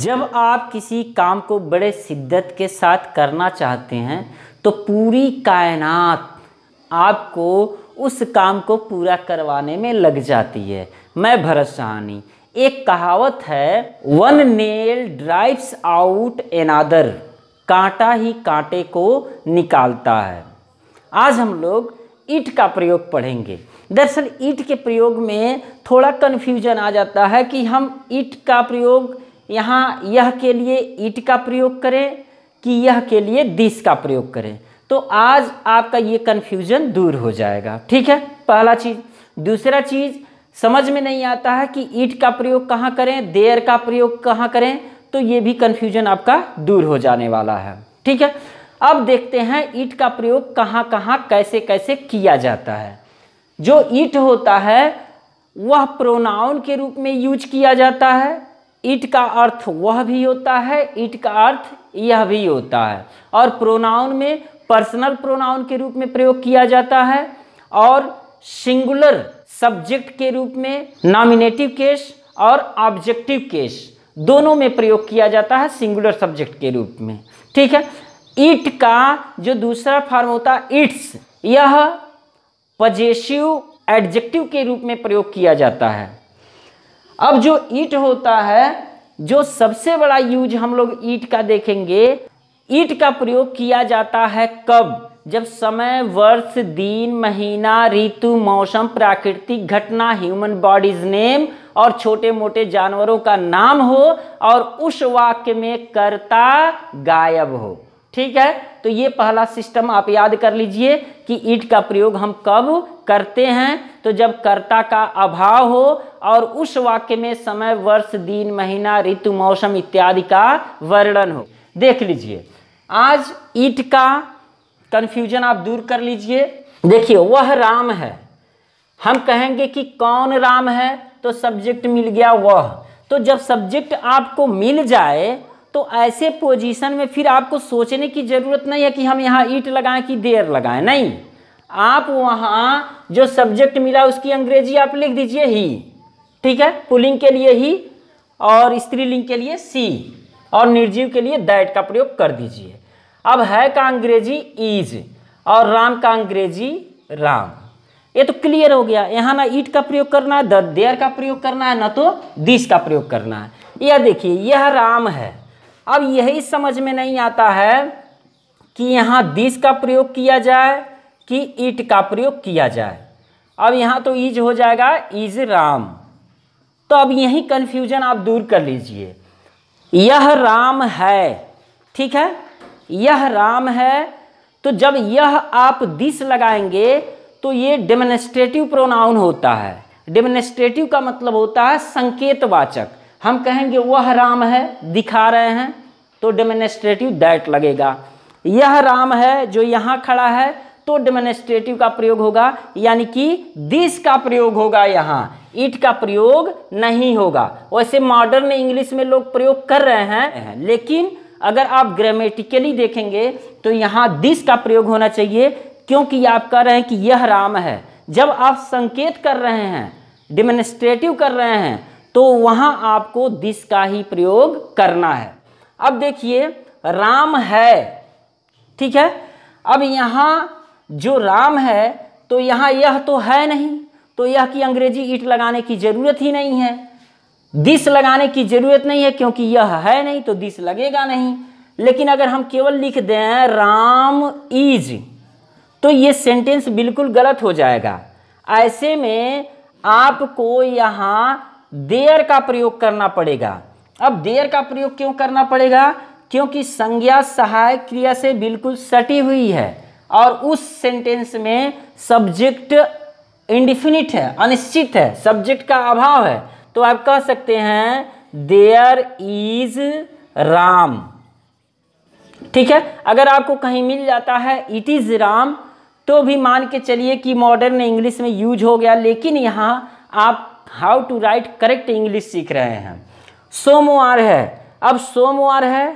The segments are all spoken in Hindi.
जब आप किसी काम को बड़े शिद्दत के साथ करना चाहते हैं तो पूरी कायनात आपको उस काम को पूरा करवाने में लग जाती है मैं भरत सहानी एक कहावत है one nail drives out another कांटा ही कांटे को निकालता है आज हम लोग ईट का प्रयोग पढ़ेंगे दरअसल ईट के प्रयोग में थोड़ा कन्फ्यूजन आ जाता है कि हम ईट का प्रयोग यहाँ यह के लिए ईट का प्रयोग करें कि यह के लिए दिस का प्रयोग करें तो आज आपका ये कन्फ्यूज़न दूर हो जाएगा ठीक है पहला चीज़ दूसरा चीज़ समझ में नहीं आता है कि ईट का प्रयोग कहाँ करें देयर का प्रयोग कहाँ करें तो ये भी कन्फ्यूजन आपका दूर हो जाने वाला है ठीक है अब देखते हैं ईट का प्रयोग कहाँ कहाँ कैसे कैसे किया जाता है जो ईट होता है वह प्रोनाउन के रूप में यूज किया जाता है इट का अर्थ वह भी होता है इट का अर्थ यह भी होता है और प्रोनाउन में पर्सनल प्रोनाउन के रूप में प्रयोग किया जाता है और सिंगुलर सब्जेक्ट के रूप में नॉमिनेटिव केस और ऑब्जेक्टिव केस दोनों में प्रयोग किया जाता है सिंगुलर सब्जेक्ट के रूप में ठीक है इट का जो दूसरा फॉर्म होता है इट्स यह पजेसिव एडजेक्टिव के रूप में प्रयोग किया जाता है अब जो ईट होता है जो सबसे बड़ा यूज हम लोग ईट का देखेंगे ईट का प्रयोग किया जाता है कब जब समय वर्ष दिन महीना ऋतु मौसम प्राकृतिक घटना ह्यूमन बॉडीज नेम और छोटे मोटे जानवरों का नाम हो और उस वाक्य में कर्ता गायब हो ठीक है तो ये पहला सिस्टम आप याद कर लीजिए कि ईट का प्रयोग हम कब करते हैं तो जब कर्ता का अभाव हो और उस वाक्य में समय वर्ष दिन महीना ऋतु मौसम इत्यादि का वर्णन हो देख लीजिए आज ईट का कन्फ्यूजन आप दूर कर लीजिए देखिए वह राम है हम कहेंगे कि कौन राम है तो सब्जेक्ट मिल गया वह तो जब सब्जेक्ट आपको मिल जाए तो ऐसे पोजीशन में फिर आपको सोचने की ज़रूरत नहीं है कि हम यहाँ ईट लगाएं कि देर लगाएं नहीं आप वहाँ जो सब्जेक्ट मिला उसकी अंग्रेजी आप लिख दीजिए ही ठीक है पुलिंग के लिए ही और स्त्रीलिंग के लिए सी और निर्जीव के लिए दैट का प्रयोग कर दीजिए अब है का अंग्रेजी इज और राम का अंग्रेजी राम ये तो क्लियर हो गया यहाँ ना ईट का प्रयोग करना है द देयर का प्रयोग करना है ना तो दिस का प्रयोग करना है यह देखिए यह राम है अब यही समझ में नहीं आता है कि यहाँ दिस का प्रयोग किया जाए कि ईट का प्रयोग किया जाए अब यहाँ तो ईज हो जाएगा ईज राम तो अब यही कन्फ्यूजन आप दूर कर लीजिए यह राम है ठीक है यह राम है तो जब यह आप दिस लगाएंगे तो ये डेमनस्ट्रेटिव प्रोनाउन होता है डेमोनेस्ट्रेटिव का मतलब होता है संकेतवाचक हम कहेंगे वह राम है दिखा रहे हैं तो डेमोनेस्ट्रेटिव दैट लगेगा यह राम है जो यहाँ खड़ा है तो डेमोनेस्ट्रेटिव का प्रयोग होगा यानी कि दिस का प्रयोग होगा यहाँ इट का प्रयोग नहीं होगा वैसे मॉडर्न इंग्लिश में लोग प्रयोग कर रहे हैं लेकिन अगर आप ग्रामेटिकली देखेंगे तो यहाँ दिस का प्रयोग होना चाहिए क्योंकि आप कह रहे हैं कि यह राम है जब आप संकेत कर रहे हैं डिमोनिस्ट्रेटिव कर रहे हैं तो वहां आपको दिस का ही प्रयोग करना है अब देखिए राम है ठीक है अब यहाँ जो राम है तो यहां यह तो है नहीं तो यह की अंग्रेजी ईट लगाने की ज़रूरत ही नहीं है दिस लगाने की ज़रूरत नहीं है क्योंकि यह है नहीं तो दिस लगेगा नहीं लेकिन अगर हम केवल लिख दें राम इज तो ये सेंटेंस बिल्कुल गलत हो जाएगा ऐसे में आपको यहाँ देयर का प्रयोग करना पड़ेगा अब देयर का प्रयोग क्यों करना पड़ेगा क्योंकि संज्ञा सहायक क्रिया से बिल्कुल सटी हुई है और उस सेंटेंस में सब्जेक्ट इंडिफिनिट है अनिश्चित है सब्जेक्ट का अभाव है तो आप कह सकते हैं देयर इज राम ठीक है अगर आपको कहीं मिल जाता है इट इज़ राम तो भी मान के चलिए कि मॉडर्न इंग्लिश में यूज हो गया लेकिन यहां आप how to write correct English सीख रहे हैं सोमवार है अब सोमवार है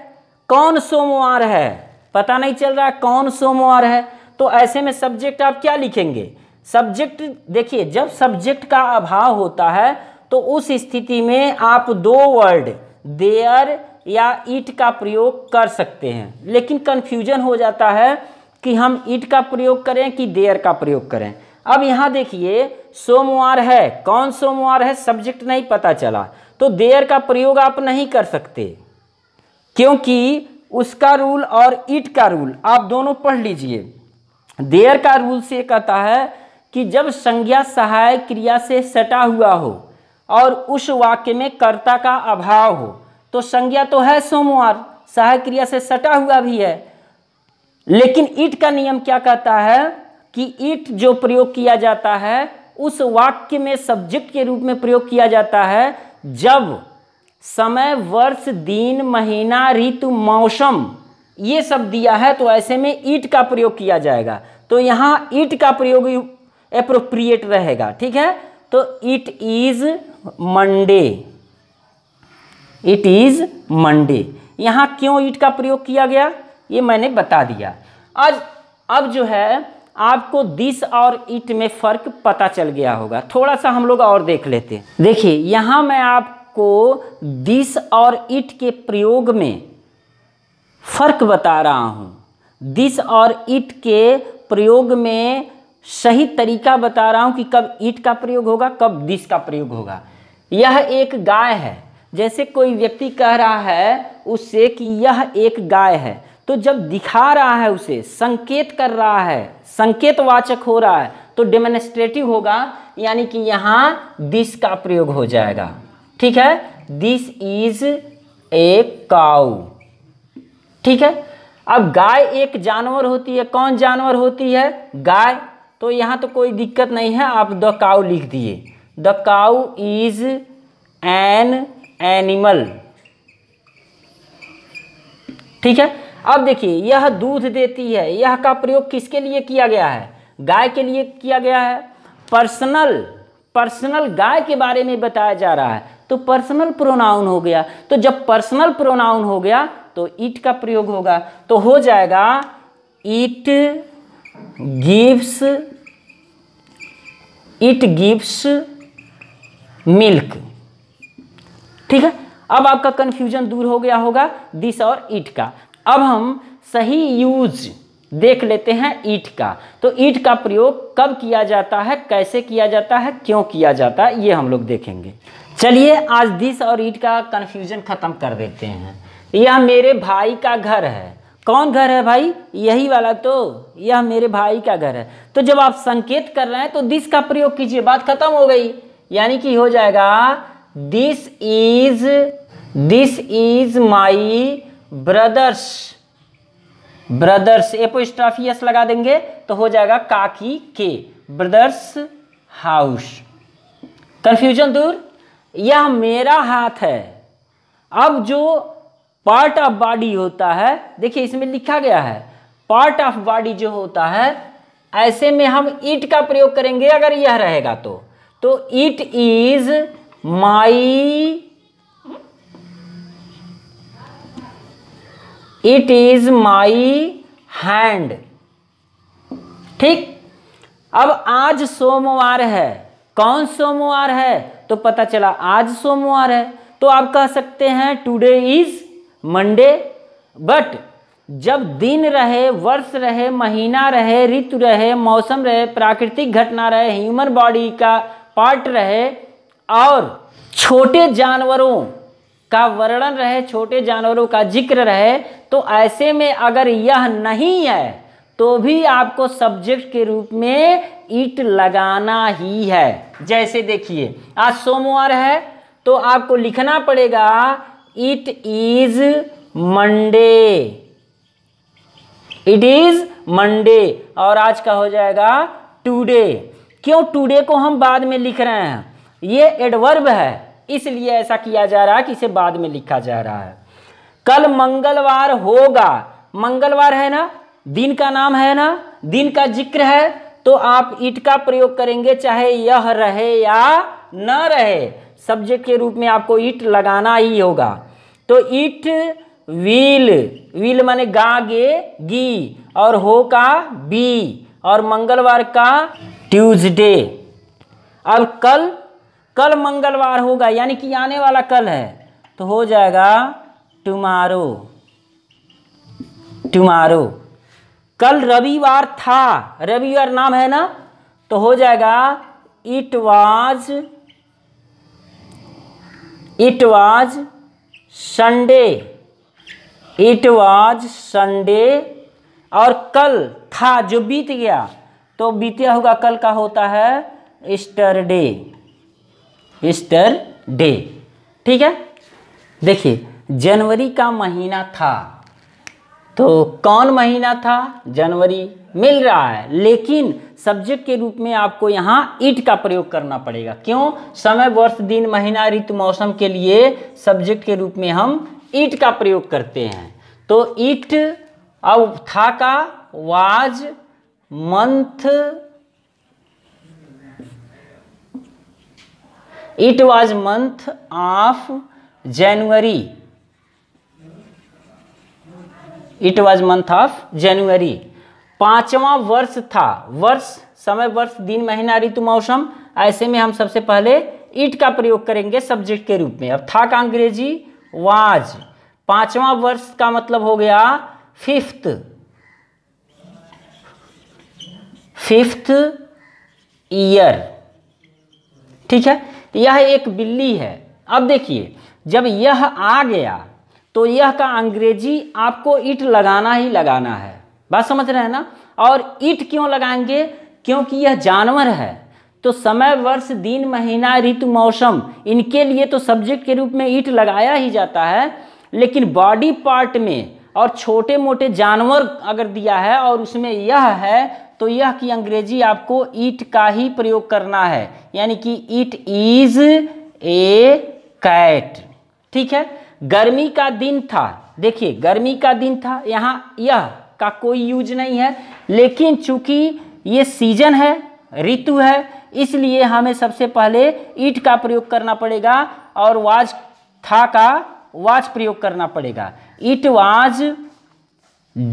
कौन सोमवार है पता नहीं चल रहा है कौन सोमवार है तो ऐसे में सब्जेक्ट आप क्या लिखेंगे सब्जेक्ट देखिए जब सब्जेक्ट का अभाव होता है तो उस स्थिति में आप दो वर्ड देयर या इट का प्रयोग कर सकते हैं लेकिन कन्फ्यूजन हो जाता है कि हम इट का प्रयोग करें कि देयर का प्रयोग करें अब यहाँ देखिए सोमवार है कौन सोमवार है सब्जेक्ट नहीं पता चला तो देयर का प्रयोग आप नहीं कर सकते क्योंकि उसका रूल और इट का रूल आप दोनों पढ़ लीजिए देयर का रूल से कहता है कि जब संज्ञा सहायक क्रिया से सटा हुआ हो और उस वाक्य में कर्ता का अभाव हो तो संज्ञा तो है सोमवार सहायक क्रिया से सटा हुआ भी है लेकिन इट का नियम क्या कहता है कि इट जो प्रयोग किया जाता है उस वाक्य में सब्जेक्ट के रूप में प्रयोग किया जाता है जब समय वर्ष दिन महीना ऋतु मौसम ये सब दिया है तो ऐसे में ईट का प्रयोग किया जाएगा तो यहाँ ईट का प्रयोग अप्रोप्रिएट रहेगा ठीक है तो it is Monday it is Monday यहाँ क्यों ईट का प्रयोग किया गया ये मैंने बता दिया आज अब जो है आपको दिस और इट में फ़र्क पता चल गया होगा थोड़ा सा हम लोग और देख लेते हैं देखिए यहाँ मैं आपको दिस और इट के प्रयोग में फ़र्क बता रहा हूँ दिस और इट के प्रयोग में सही तरीका बता रहा हूँ कि कब ईट का प्रयोग होगा कब दिस का प्रयोग होगा यह एक गाय है जैसे कोई व्यक्ति कह रहा है उससे कि यह एक गाय है तो जब दिखा रहा है उसे संकेत कर रहा है संकेत वाचक हो रहा है तो डेमोनेस्ट्रेटिव होगा यानी कि यहां दिस का प्रयोग हो जाएगा ठीक है दिस इज ए काउ ठीक है अब गाय एक जानवर होती है कौन जानवर होती है गाय तो यहां तो कोई दिक्कत नहीं है आप द काउ लिख दिए the cow is an animal ठीक है अब देखिए यह दूध देती है यह का प्रयोग किसके लिए किया गया है गाय के लिए किया गया है पर्सनल पर्सनल गाय के बारे में बताया जा रहा है तो पर्सनल प्रोनाउन हो गया तो जब पर्सनल प्रोनाउन हो गया तो इट का प्रयोग होगा तो हो जाएगा it gives it gives milk ठीक है अब आपका कंफ्यूजन दूर हो गया होगा दिस और इट का अब हम सही यूज देख लेते हैं ईट का तो ईट का प्रयोग कब किया जाता है कैसे किया जाता है क्यों किया जाता है ये हम लोग देखेंगे चलिए आज दिस और ईट का कन्फ्यूजन ख़त्म कर देते हैं यह मेरे भाई का घर है कौन घर है भाई यही वाला तो यह मेरे भाई का घर है तो जब आप संकेत कर रहे हैं तो दिस का प्रयोग कीजिए बात खत्म हो गई यानी कि हो जाएगा this is this is my brothers brothers apostrophe s लगा देंगे तो हो जाएगा काकी के ब्रदर्स हाउस कन्फ्यूजन दूर यह मेरा हाथ है अब जो पार्ट ऑफ बॉडी होता है देखिए इसमें लिखा गया है पार्ट ऑफ बॉडी जो होता है ऐसे में हम ईट का प्रयोग करेंगे अगर यह रहेगा तो तो it is my it is my hand ठीक अब आज सोमवार है कौन सोमवार है तो पता चला आज सोमवार है तो आप कह सकते हैं टुडे इज मंडे बट जब दिन रहे वर्ष रहे महीना रहे ऋतु रहे मौसम रहे प्राकृतिक घटना रहे ह्यूमन बॉडी का पार्ट रहे और छोटे जानवरों का वर्णन रहे छोटे जानवरों का जिक्र रहे तो ऐसे में अगर यह नहीं है तो भी आपको सब्जेक्ट के रूप में ईट लगाना ही है जैसे देखिए आज सोमवार है तो आपको लिखना पड़ेगा it is Monday it is Monday और आज का हो जाएगा टूडे क्यों टूडे को हम बाद में लिख रहे हैं ये एडवर्ब है इसलिए ऐसा किया जा रहा है कि इसे बाद में लिखा जा रहा है कल मंगलवार होगा मंगलवार है ना दिन का नाम है ना दिन का जिक्र है तो आप इट का प्रयोग करेंगे चाहे यह रहे या न रहे सब्जेक्ट के रूप में आपको इट लगाना ही होगा तो इट विल विल माने गा गे गी और हो का बी और मंगलवार का ट्यूजडे अब कल कल मंगलवार होगा यानी कि आने वाला कल है तो हो जाएगा टुमारो टुमारो कल रविवार था रविवार नाम है ना तो हो जाएगा it was it was Sunday it was Sunday और कल था जो बीत गया तो बीतिया होगा कल का होता है ईस्टर ईस्टर डे ठीक है देखिए जनवरी का महीना था तो कौन महीना था जनवरी मिल रहा है लेकिन सब्जेक्ट के रूप में आपको यहाँ इट का प्रयोग करना पड़ेगा क्यों समय वर्ष दिन महीना ऋतु मौसम के लिए सब्जेक्ट के रूप में हम इट का प्रयोग करते हैं तो इट अब था का was month it was month of January it was month of January पांचवा वर्ष था वर्ष समय वर्ष दिन महीना ऋतु मौसम ऐसे में हम सबसे पहले इट का प्रयोग करेंगे सब्जेक्ट के रूप में अब था का अंग्रेजी वाज पांचवा वर्ष का मतलब हो गया फिफ्थ फिफ्थ ईयर ठीक है यह एक बिल्ली है अब देखिए जब यह आ गया तो यह का अंग्रेजी आपको ईट लगाना ही लगाना है बात समझ रहे हैं ना और ईट क्यों लगाएंगे क्योंकि यह जानवर है तो समय वर्ष दिन महीना ऋतु मौसम इनके लिए तो सब्जेक्ट के रूप में ईट लगाया ही जाता है लेकिन बॉडी पार्ट में और छोटे मोटे जानवर अगर दिया है और उसमें यह है तो यह कि अंग्रेजी आपको ईट का ही प्रयोग करना है यानी कि ईट इज ए कैट ठीक है गर्मी का दिन था देखिए गर्मी का दिन था यहाँ यह का कोई यूज नहीं है लेकिन चूंकि ये सीजन है ऋतु है इसलिए हमें सबसे पहले ईट का प्रयोग करना पड़ेगा और वाज था का वाज प्रयोग करना पड़ेगा it was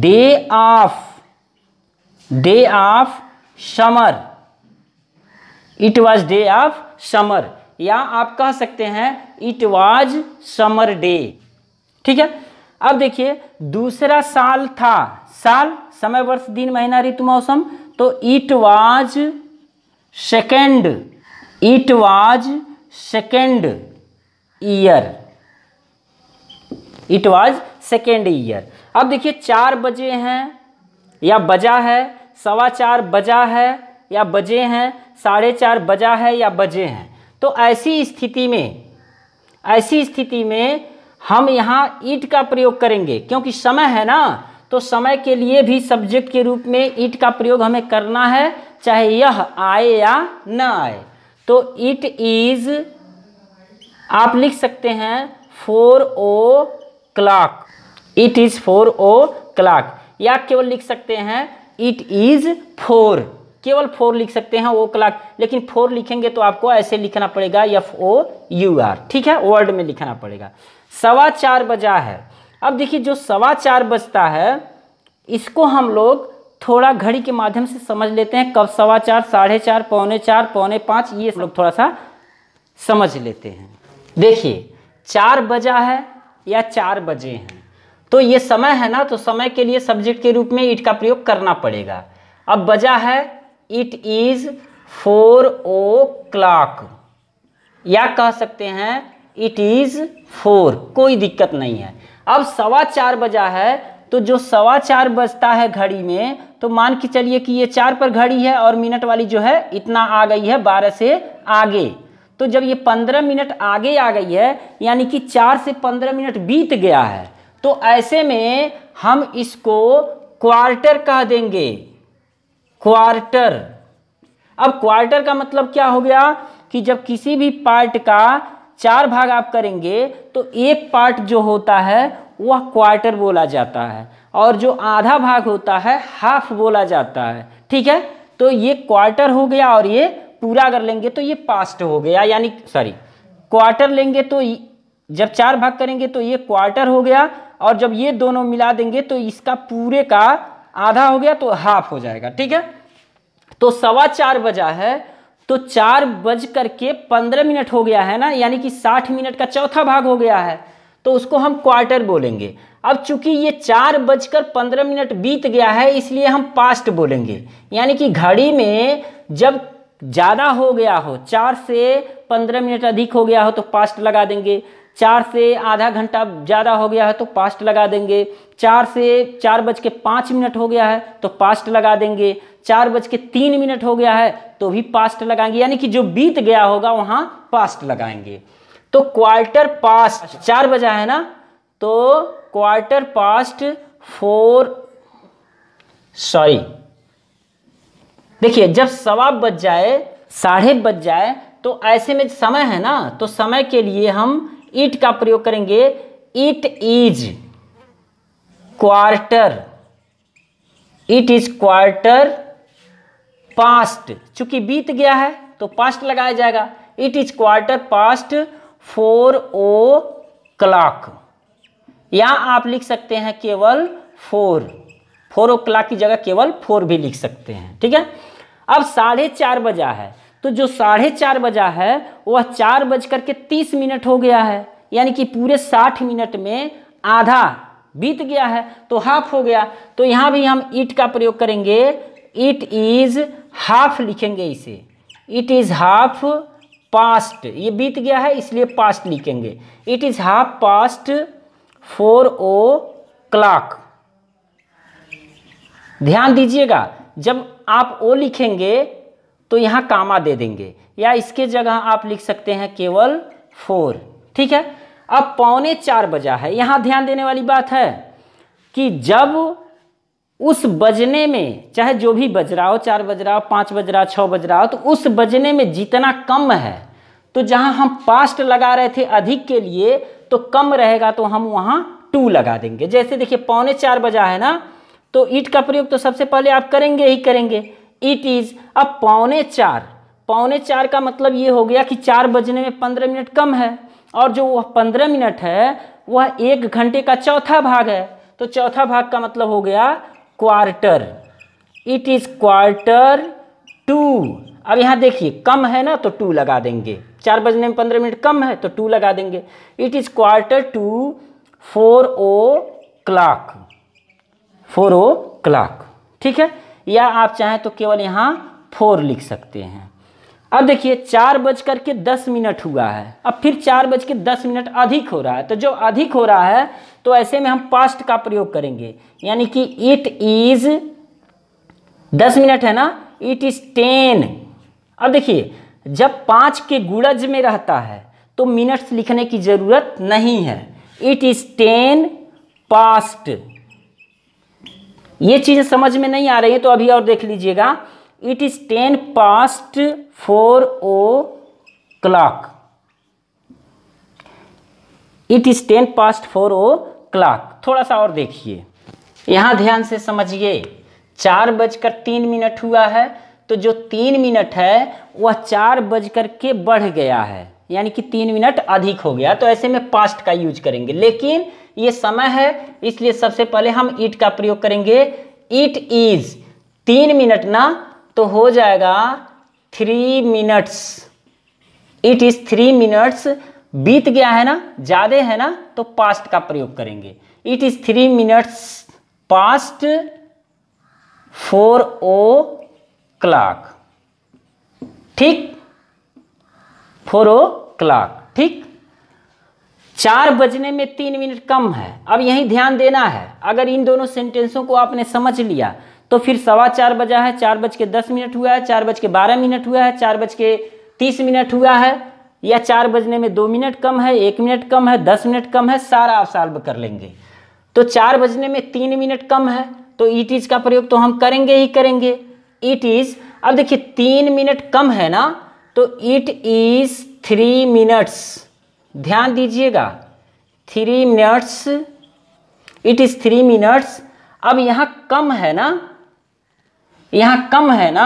day of day of summer it was day of summer या आप कह सकते हैं इट वॉज समर डे ठीक है अब देखिए दूसरा साल था साल समय वर्ष दिन महीना ऋतु मौसम तो it was second it was second year it was second year अब देखिए चार बजे हैं या बजा है सवा चार बजा है या बजे हैं साढ़े चार बजा है या बजे हैं तो ऐसी स्थिति में ऐसी स्थिति में हम यहाँ ईट का प्रयोग करेंगे क्योंकि समय है ना तो समय के लिए भी सब्जेक्ट के रूप में ईट का प्रयोग हमें करना है चाहे यह आए या न आए तो इट इज़ आप लिख सकते हैं four o'clock it is four o'clock या केवल लिख सकते हैं इट इज़ फोर केवल फोर लिख सकते हैं ओ क्लाक लेकिन फोर लिखेंगे तो आपको ऐसे लिखना पड़ेगा एफ ओ यू आर ठीक है वर्ड में लिखना पड़ेगा सवा चार बजा है अब देखिए जो सवा चार बजता है इसको हम लोग थोड़ा घड़ी के माध्यम से समझ लेते हैं कब सवा चार साढ़े चार पौने चार पौने पाँच ये लोग थोड़ा सा समझ लेते हैं देखिए चार बजा है या चार बजे हैं तो ये समय है ना तो समय के लिए सब्जेक्ट के रूप में इट का प्रयोग करना पड़ेगा अब बजा है it is four o'clock या कह सकते हैं इट इज फोर कोई दिक्कत नहीं है अब सवा चार बजा है तो जो सवा चार बजता है घड़ी में तो मान के चलिए कि ये चार पर घड़ी है और मिनट वाली जो है इतना आ गई है बारह से आगे तो जब ये पंद्रह मिनट आगे आ गई है यानी कि चार से पंद्रह मिनट बीत गया है तो ऐसे में हम इसको क्वार्टर कह देंगे क्वार्टर अब क्वार्टर का मतलब क्या हो गया कि जब किसी भी पार्ट का चार भाग आप करेंगे तो एक पार्ट जो होता है वह क्वार्टर बोला जाता है और जो आधा भाग होता है हाफ बोला जाता है ठीक है तो ये क्वार्टर हो गया और ये पूरा कर लेंगे तो ये पास्ट हो गया यानी सॉरी क्वार्टर लेंगे तो जब चार भाग करेंगे तो ये क्वार्टर हो गया और जब ये दोनों मिला देंगे तो इसका पूरे का आधा हो गया तो हाफ हो जाएगा ठीक है तो सवा चार बजा है तो चार बज करके पंद्रह मिनट हो गया है ना यानी कि साठ मिनट का चौथा भाग हो गया है तो उसको हम क्वार्टर बोलेंगे अब चूंकि ये चार बजकर पंद्रह मिनट बीत गया है इसलिए हम पास्ट बोलेंगे यानी कि घड़ी में जब ज़्यादा हो गया हो चार से पंद्रह मिनट अधिक हो गया हो तो पास्ट लगा देंगे चार से आधा घंटा ज़्यादा हो गया है तो पास्ट लगा देंगे चार से चार बज के पाँच मिनट हो गया है तो पास्ट लगा देंगे चार बज के तीन मिनट हो गया है तो भी पास्ट लगाएंगे यानी कि जो बीत गया होगा वहाँ पास्ट लगाएंगे तो क्वार्टर पास्ट चार बजा है ना तो क्वार्टर पास्ट फोर सॉरी देखिए जब सवा बज जाए साढ़े बज जाए तो ऐसे में समय है ना तो समय के लिए हम इट का प्रयोग करेंगे it is quarter it is quarter past चूंकि बीत गया है तो पास्ट लगाया जाएगा it is quarter past four o'clock या आप लिख सकते हैं केवल फोर फोर ओ क्लाक की जगह केवल फोर भी लिख सकते हैं ठीक है अब साढ़े चार बजा है तो जो साढ़े चार बजा है वह चार बज करके तीस मिनट हो गया है यानी कि पूरे साठ मिनट में आधा बीत गया है तो हाफ हो गया तो यहाँ भी हम इट का प्रयोग करेंगे इट इज़ हाफ लिखेंगे इसे इट इज़ हाफ पास्ट ये बीत गया है इसलिए पास्ट लिखेंगे it is half past four o'clock ध्यान दीजिएगा जब आप ओ लिखेंगे तो यहाँ कामा दे देंगे या इसके जगह आप लिख सकते हैं केवल फोर ठीक है अब पौने चार बजा है यहाँ ध्यान देने वाली बात है कि जब उस बजने में चाहे जो भी बज रहा हो चार बज रहा हो पाँच बज रहा हो छः बज रहा हो तो उस बजने में जितना कम है तो जहाँ हम पास्ट लगा रहे थे अधिक के लिए तो कम रहेगा तो हम वहाँ टू लगा देंगे जैसे देखिए पौने चार बजा है ना तो ईट का प्रयोग तो सबसे पहले आप करेंगे ही करेंगे इट इज़ अब पौने चार पौने चार का मतलब ये हो गया कि चार बजने में पंद्रह मिनट कम है और जो वह पंद्रह मिनट है वह एक घंटे का चौथा भाग है तो चौथा भाग का मतलब हो गया quarter it is quarter to अब यहाँ देखिए कम है ना तो टू लगा देंगे चार बजने में पंद्रह मिनट कम है तो टू लगा देंगे it is quarter to four o'clock four o'clock ठीक है या आप चाहें तो केवल यहाँ फोर लिख सकते हैं अब देखिए चार बज कर के दस मिनट हुआ है अब फिर चार बज के दस मिनट अधिक हो रहा है तो जो अधिक हो रहा है तो ऐसे में हम पास्ट का प्रयोग करेंगे यानी कि इट इज दस मिनट है ना इट इज टेन अब देखिए जब पाँच के गुड़ज में रहता है तो मिनट्स लिखने की ज़रूरत नहीं है इट इज़ टेन पास्ट ये चीज़ें समझ में नहीं आ रही है तो अभी और देख लीजिएगा it is ten past four o'clock it is ten past four o'clock थोड़ा सा और देखिए यहाँ ध्यान से समझिए चार बजकर तीन मिनट हुआ है तो जो तीन मिनट है वह चार बज करके के बढ़ गया है यानी कि तीन मिनट अधिक हो गया तो ऐसे में पास्ट का यूज करेंगे लेकिन ये समय है इसलिए सबसे पहले हम इट का प्रयोग करेंगे इट इज तीन मिनट ना तो हो जाएगा three minutes it is three minutes बीत गया है ना ज़्यादा है ना तो पास्ट का प्रयोग करेंगे it is three minutes past four o'clock ठीक फोर ओ क्लाक ठीक चार बजने में तीन मिनट कम है अब यही ध्यान देना है अगर इन दोनों सेंटेंसों को आपने समझ लिया तो फिर सवा चार बजा है चार बज के दस मिनट हुआ है चार बज के बारह मिनट हुआ है चार बज के तीस मिनट हुआ है या चार बजने में दो मिनट कम है एक मिनट कम है दस मिनट कम है सारा आप सॉल्व कर लेंगे तो चार बजने में तीन मिनट कम है तो इट इज़ का प्रयोग तो हम करेंगे ही करेंगे इट इज़ अब देखिए तीन मिनट कम है ना तो इट इज़ थ्री मिनट्स ध्यान दीजिएगा three minutes it is three minutes अब यहाँ कम है ना यहाँ कम है ना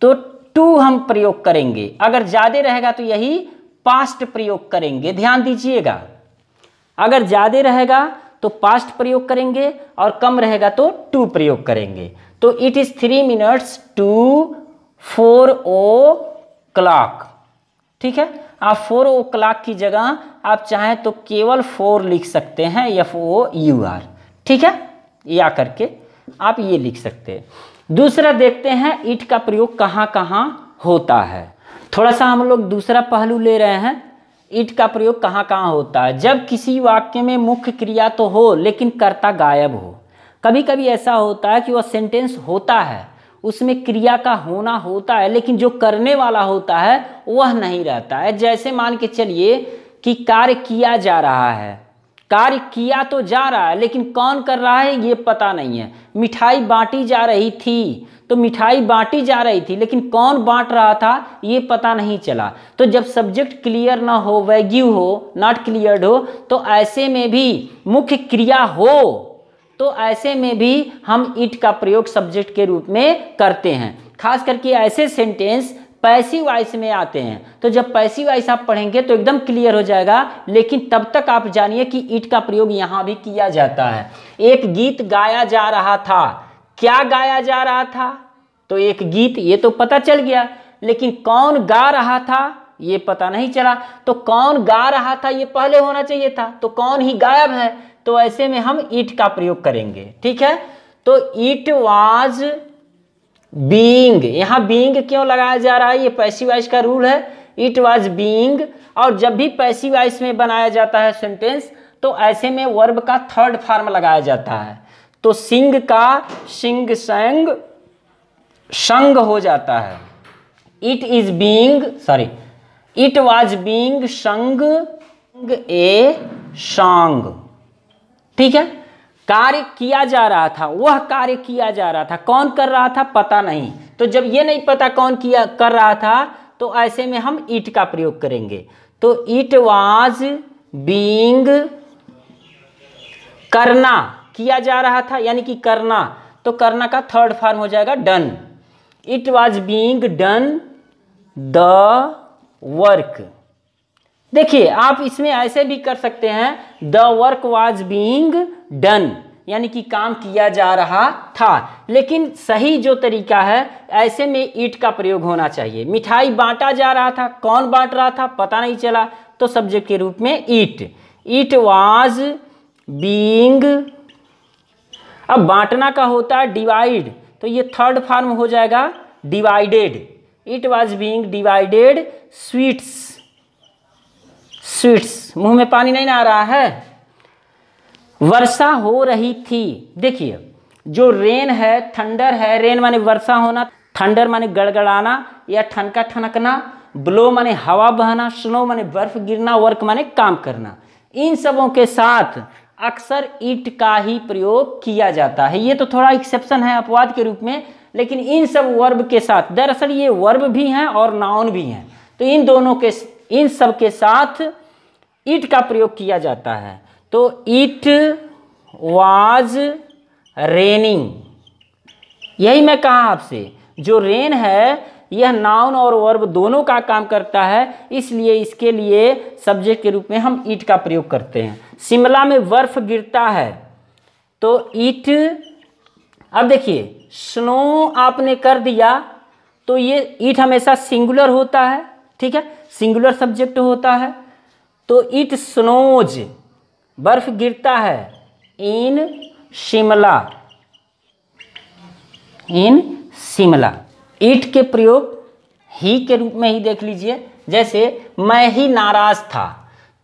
तो टू हम प्रयोग करेंगे अगर ज़्यादा रहेगा तो यही पास्ट प्रयोग करेंगे ध्यान दीजिएगा अगर ज़्यादा रहेगा तो पास्ट प्रयोग करेंगे और कम रहेगा तो टू प्रयोग करेंगे तो it is three minutes to four o'clock ठीक है आप फोर ओ क्लाक की जगह आप चाहें तो केवल फोर लिख सकते हैं एफ ओ यू आर ठीक है या करके आप ये लिख सकते हैं दूसरा देखते हैं ईट का प्रयोग कहाँ कहाँ होता है थोड़ा सा हम लोग दूसरा पहलू ले रहे हैं ईट का प्रयोग कहाँ कहाँ होता है जब किसी वाक्य में मुख्य क्रिया तो हो लेकिन कर्ता गायब हो कभी कभी ऐसा होता है कि वह सेंटेंस होता है उसमें क्रिया का होना होता है लेकिन जो करने वाला होता है वह नहीं रहता है जैसे मान के चलिए कि कार्य किया जा रहा है कार्य किया तो जा रहा है लेकिन कौन कर रहा है ये पता नहीं है मिठाई बांटी जा रही थी तो मिठाई बांटी जा रही थी लेकिन कौन बांट रहा था ये पता नहीं चला तो जब सब्जेक्ट क्लियर ना हो वैग्यू हो नॉट क्लियर्ड हो तो ऐसे में भी मुख्य क्रिया हो तो ऐसे में भी हम इट का प्रयोग सब्जेक्ट के रूप में करते हैं खास करके ऐसे सेंटेंस पैसी वाइस में आते हैं तो जब पैसी वाइस आप पढ़ेंगे तो एकदम क्लियर हो जाएगा लेकिन तब तक आप जानिए कि इट का प्रयोग यहाँ भी किया जाता है एक गीत गाया जा रहा था क्या गाया जा रहा था तो एक गीत ये तो पता चल गया लेकिन कौन गा रहा था ये पता नहीं चला तो कौन गा रहा था ये पहले होना चाहिए था तो कौन ही गायब है तो ऐसे में हम ईट का प्रयोग करेंगे ठीक है तो ईट वाज बींग यहां बींग क्यों लगाया जा रहा है ये पैसिवाइज का रूल है इट वॉज बींग और जब भी वाइस में बनाया जाता है सेंटेंस तो ऐसे में वर्ब का थर्ड फॉर्म लगाया जाता है तो सिंग का सिंग संग संग हो जाता है it is being sorry it was being sung a song ठीक है कार्य किया जा रहा था वह कार्य किया जा रहा था कौन कर रहा था पता नहीं तो जब यह नहीं पता कौन किया कर रहा था तो ऐसे में हम ईट का प्रयोग करेंगे तो इट वाज बींग करना किया जा रहा था यानी कि करना तो करना का थर्ड फॉर्म हो जाएगा done it was being done the work देखिए आप इसमें ऐसे भी कर सकते हैं the work was being done यानी कि काम किया जा रहा था लेकिन सही जो तरीका है ऐसे में ईट का प्रयोग होना चाहिए मिठाई बांटा जा रहा था कौन बांट रहा था पता नहीं चला तो सब्जेक्ट के रूप में ईट ईट वॉज बींग अब बांटना का होता है डिवाइड तो ये थर्ड फॉर्म हो जाएगा divided it was being divided sweets sweets मुंह में पानी नहीं आ रहा है वर्षा हो रही थी देखिए जो रेन है थंडर है रेन माने वर्षा होना थंडर माने गड़गड़ाना या ठनका ठनकना ब्लो माने हवा बहना स्नो माने बर्फ गिरना वर्क माने काम करना इन सबों के साथ अक्सर ईट का ही प्रयोग किया जाता है ये तो थोड़ा एक्सेप्शन है अपवाद के रूप में लेकिन इन सब वर्ब के साथ दरअसल ये वर्ब भी हैं और नाउन भी हैं तो इन दोनों के इन सब के साथ ईट का प्रयोग किया जाता है तो इट वाज रेनिंग यही मैं कहा आपसे जो रेन है यह नाउन और वर्ब दोनों का काम करता है इसलिए इसके लिए सब्जेक्ट के रूप में हम ईट का प्रयोग करते हैं शिमला में बर्फ गिरता है तो ईट अब देखिए स्नो आपने कर दिया तो ये ईट हमेशा सिंगुलर होता है ठीक है सिंगुलर सब्जेक्ट होता है तो इट स्नोज बर्फ गिरता है in Shimla in Shimla it के प्रयोग ही के रूप में ही देख लीजिए जैसे मैं ही नाराज था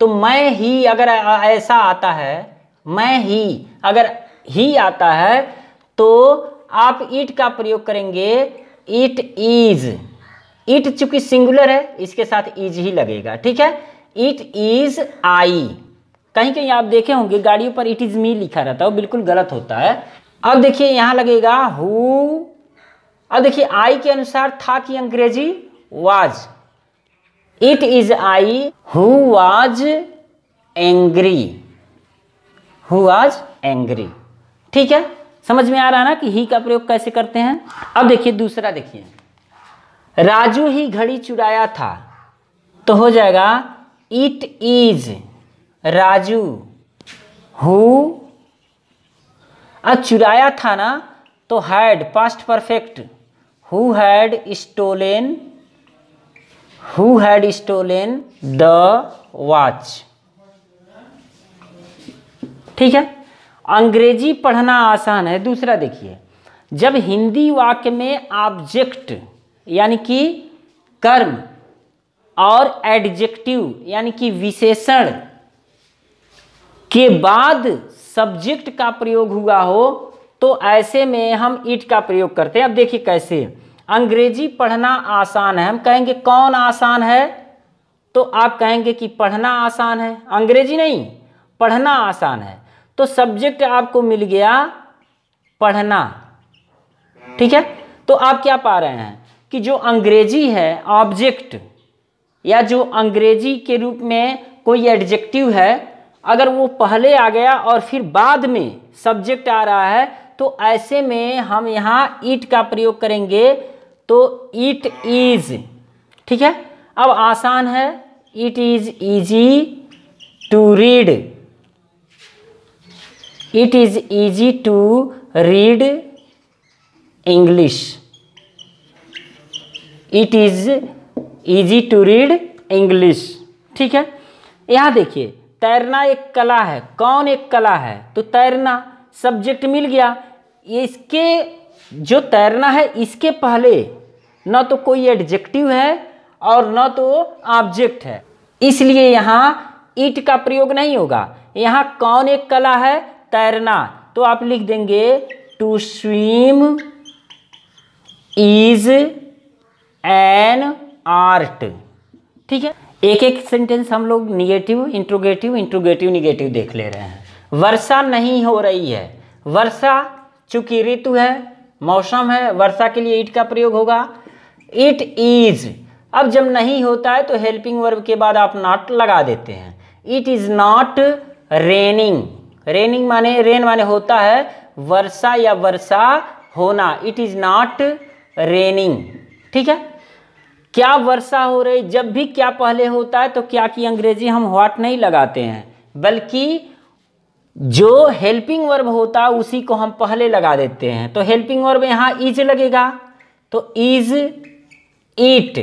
तो मैं ही अगर ऐसा आता है मैं ही अगर ही आता है तो आप इट का प्रयोग करेंगे इट इज इट चूंकि सिंगुलर है इसके साथ इज ही लगेगा ठीक है इट इज आई कहीं कहीं आप देखे होंगे गाड़ियों पर इट इज मी लिखा रहता है वो बिल्कुल गलत होता है अब देखिए यहां लगेगा हु अब देखिए आई के अनुसार था कि अंग्रेजी was it is I who was angry who was angry ठीक है समझ में आ रहा है ना कि ही का प्रयोग कैसे करते हैं अब देखिए दूसरा देखिए राजू ही घड़ी चुराया था तो हो जाएगा इट इज राजू हु आ चुराया था ना तो had past perfect who had stolen who had stolen the watch ठीक है अंग्रेजी पढ़ना आसान है दूसरा देखिए जब हिंदी वाक्य में ऑब्जेक्ट यानी कि कर्म और एडजेक्टिव यानी कि विशेषण के बाद सब्जेक्ट का प्रयोग हुआ हो तो ऐसे में हम इट का प्रयोग करते हैं अब देखिए कैसे अंग्रेजी पढ़ना आसान है हम कहेंगे कौन आसान है तो आप कहेंगे कि पढ़ना आसान है अंग्रेजी नहीं पढ़ना आसान है तो सब्जेक्ट आपको मिल गया पढ़ना ठीक है तो आप क्या पा रहे हैं कि जो अंग्रेजी है ऑब्जेक्ट या जो अंग्रेजी के रूप में कोई एडजेक्टिव है अगर वो पहले आ गया और फिर बाद में सब्जेक्ट आ रहा है तो ऐसे में हम यहाँ ईट का प्रयोग करेंगे तो ईट इज ठीक है अब आसान है it is easy to read it is easy to read English it is easy to read English ठीक है यहाँ देखिए तैरना एक कला है कौन एक कला है तो तैरना सब्जेक्ट मिल गया इसके जो तैरना है इसके पहले न तो कोई एडजेक्टिव है और न तो ऑब्जेक्ट है इसलिए यहाँ ईट का प्रयोग नहीं होगा यहाँ कौन एक कला है तैरना तो आप लिख देंगे to swim is an art ठीक है एक एक सेंटेंस हम लोग निगेटिव इंट्रोगेटिव इंट्रोगेटिव निगेटिव देख ले रहे हैं वर्षा नहीं हो रही है वर्षा चूंकि ऋतु है मौसम है वर्षा के लिए ईट का प्रयोग होगा इट इज अब जब नहीं होता है तो हेल्पिंग वर्ब के बाद आप नॉट लगा देते हैं it is not raining raining माने रेन माने होता है वर्षा या वर्षा होना इट इज़ नॉट रेनिंग ठीक है क्या वर्षा हो रही जब भी क्या पहले होता है तो क्या की अंग्रेजी हम व्हाट नहीं लगाते हैं बल्कि जो हेल्पिंग वर्ब होता है उसी को हम पहले लगा देते हैं तो हेल्पिंग वर्ब यहां इज लगेगा तो इज इट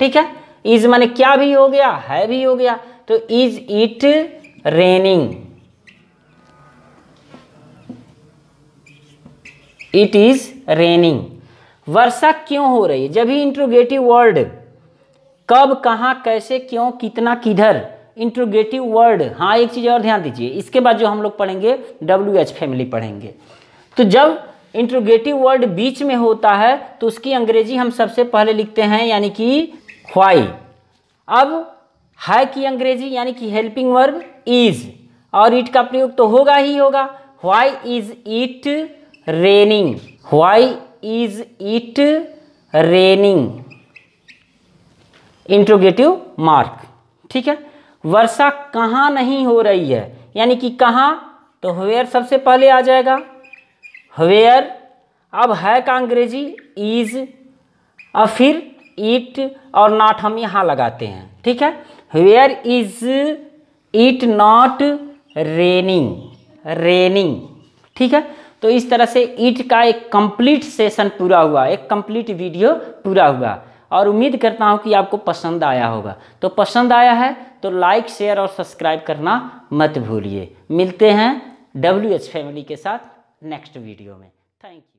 ठीक है इज माने क्या भी हो गया है भी हो गया तो is it raining it is raining वर्षा क्यों हो रही है जब ही इंट्रोगेटिव वर्ड कब कहाँ कैसे क्यों कितना किधर इंट्रोगेटिव वर्ड हाँ एक चीज़ और ध्यान दीजिए इसके बाद जो हम लोग पढ़ेंगे डब्ल्यू एच फैमिली पढ़ेंगे तो जब इंट्रोगेटिव वर्ड बीच में होता है तो उसकी अंग्रेजी हम सबसे पहले लिखते हैं यानी कि ह्वाई अब है की अंग्रेजी यानी कि हेल्पिंग वर्ग इज और इट का प्रयोग तो होगा ही होगा why is it raining why is it raining interrogative mark ठीक है वर्षा कहाँ नहीं हो रही है यानी कि कहाँ तो वेयर सबसे पहले आ जाएगा वेयर अब है का अंग्रेजी इज और फिर इट और नॉट हम यहाँ लगाते हैं ठीक है where is it not raining raining ठीक है तो इस तरह से ईट का एक कंप्लीट सेशन पूरा हुआ एक कंप्लीट वीडियो पूरा हुआ और उम्मीद करता हूँ कि आपको पसंद आया होगा तो पसंद आया है तो लाइक शेयर और सब्सक्राइब करना मत भूलिए मिलते हैं डब्ल्यू एच फैमिली के साथ नेक्स्ट वीडियो में थैंक यू